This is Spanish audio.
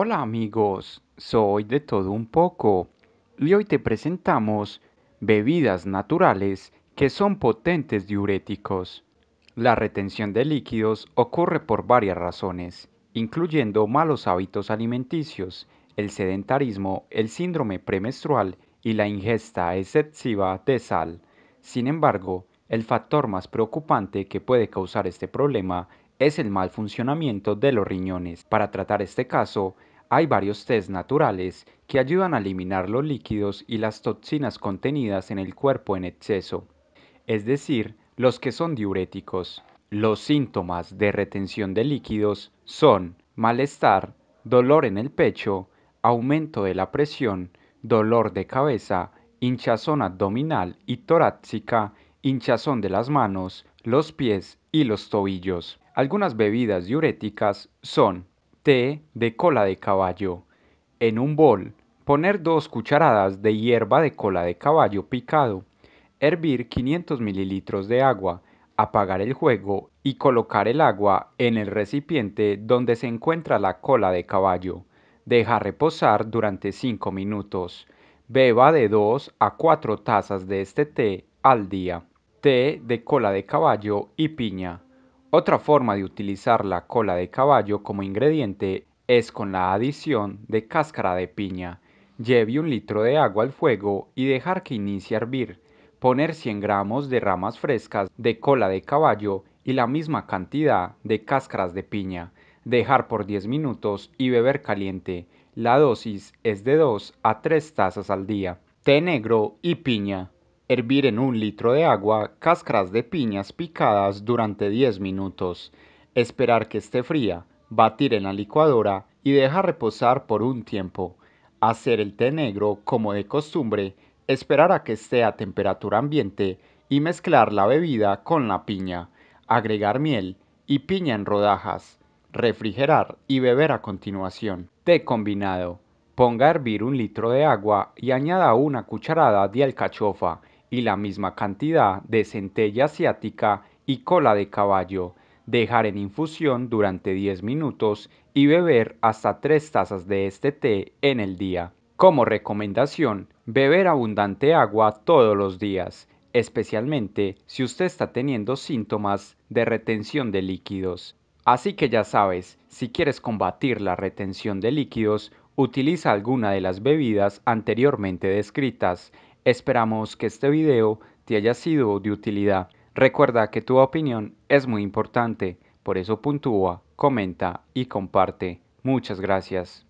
Hola amigos, soy de todo un poco y hoy te presentamos bebidas naturales que son potentes diuréticos. La retención de líquidos ocurre por varias razones, incluyendo malos hábitos alimenticios, el sedentarismo, el síndrome premenstrual y la ingesta excesiva de sal. Sin embargo, el factor más preocupante que puede causar este problema es el mal funcionamiento de los riñones. Para tratar este caso, hay varios test naturales que ayudan a eliminar los líquidos y las toxinas contenidas en el cuerpo en exceso, es decir, los que son diuréticos. Los síntomas de retención de líquidos son malestar, dolor en el pecho, aumento de la presión, dolor de cabeza, hinchazón abdominal y torácica, hinchazón de las manos, los pies y los tobillos. Algunas bebidas diuréticas son té de cola de caballo. En un bol, poner dos cucharadas de hierba de cola de caballo picado, hervir 500 mililitros de agua, apagar el juego y colocar el agua en el recipiente donde se encuentra la cola de caballo. Deja reposar durante 5 minutos. Beba de 2 a 4 tazas de este té al día té de cola de caballo y piña. Otra forma de utilizar la cola de caballo como ingrediente es con la adición de cáscara de piña. Lleve un litro de agua al fuego y dejar que inicie a hervir. Poner 100 gramos de ramas frescas de cola de caballo y la misma cantidad de cáscaras de piña. Dejar por 10 minutos y beber caliente. La dosis es de 2 a 3 tazas al día. Té negro y piña. Hervir en un litro de agua cáscaras de piñas picadas durante 10 minutos. Esperar que esté fría, batir en la licuadora y dejar reposar por un tiempo. Hacer el té negro como de costumbre, esperar a que esté a temperatura ambiente y mezclar la bebida con la piña. Agregar miel y piña en rodajas. Refrigerar y beber a continuación. Té combinado. Ponga a hervir un litro de agua y añada una cucharada de alcachofa y la misma cantidad de centella asiática y cola de caballo, dejar en infusión durante 10 minutos y beber hasta 3 tazas de este té en el día. Como recomendación, beber abundante agua todos los días, especialmente si usted está teniendo síntomas de retención de líquidos. Así que ya sabes, si quieres combatir la retención de líquidos, utiliza alguna de las bebidas anteriormente descritas, Esperamos que este video te haya sido de utilidad. Recuerda que tu opinión es muy importante, por eso puntúa, comenta y comparte. Muchas gracias.